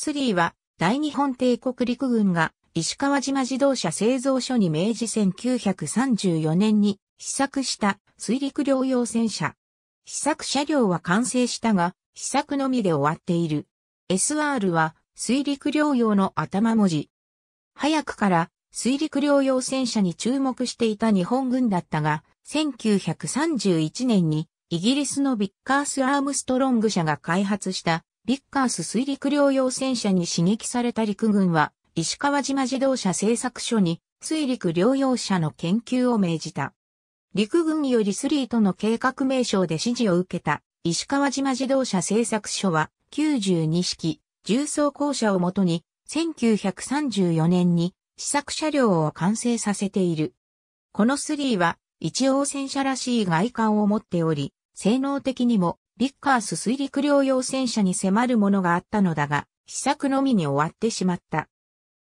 3は大日本帝国陸軍が石川島自動車製造所に明治1934年に試作した水陸両用戦車。試作車両は完成したが、試作のみで終わっている。SR は水陸両用の頭文字。早くから水陸両用戦車に注目していた日本軍だったが、1931年にイギリスのビッカース・アームストロング社が開発したビッカース水陸両用戦車に刺激された陸軍は、石川島自動車製作所に水陸両用車の研究を命じた。陸軍よりスリーとの計画名称で指示を受けた石川島自動車製作所は92式重装甲車をもとに1934年に試作車両を完成させている。このスリーは一応戦車らしい外観を持っており、性能的にもビッカース水陸両用戦車に迫るものがあったのだが、試作のみに終わってしまった。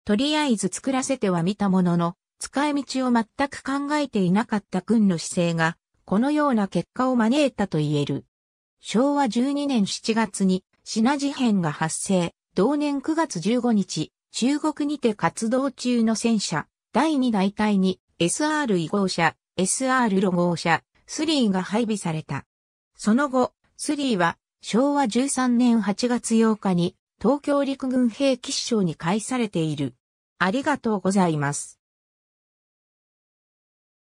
とりあえず作らせてはみたものの、使い道を全く考えていなかった軍の姿勢が、このような結果を招いたと言える。昭和12年7月に、品事変が発生、同年9月15日、中国にて活動中の戦車、第2大隊に SR2 号車、SR6 号車、3が配備された。その後、スリーは昭和13年8月8日に東京陸軍兵器師に返されている。ありがとうございます。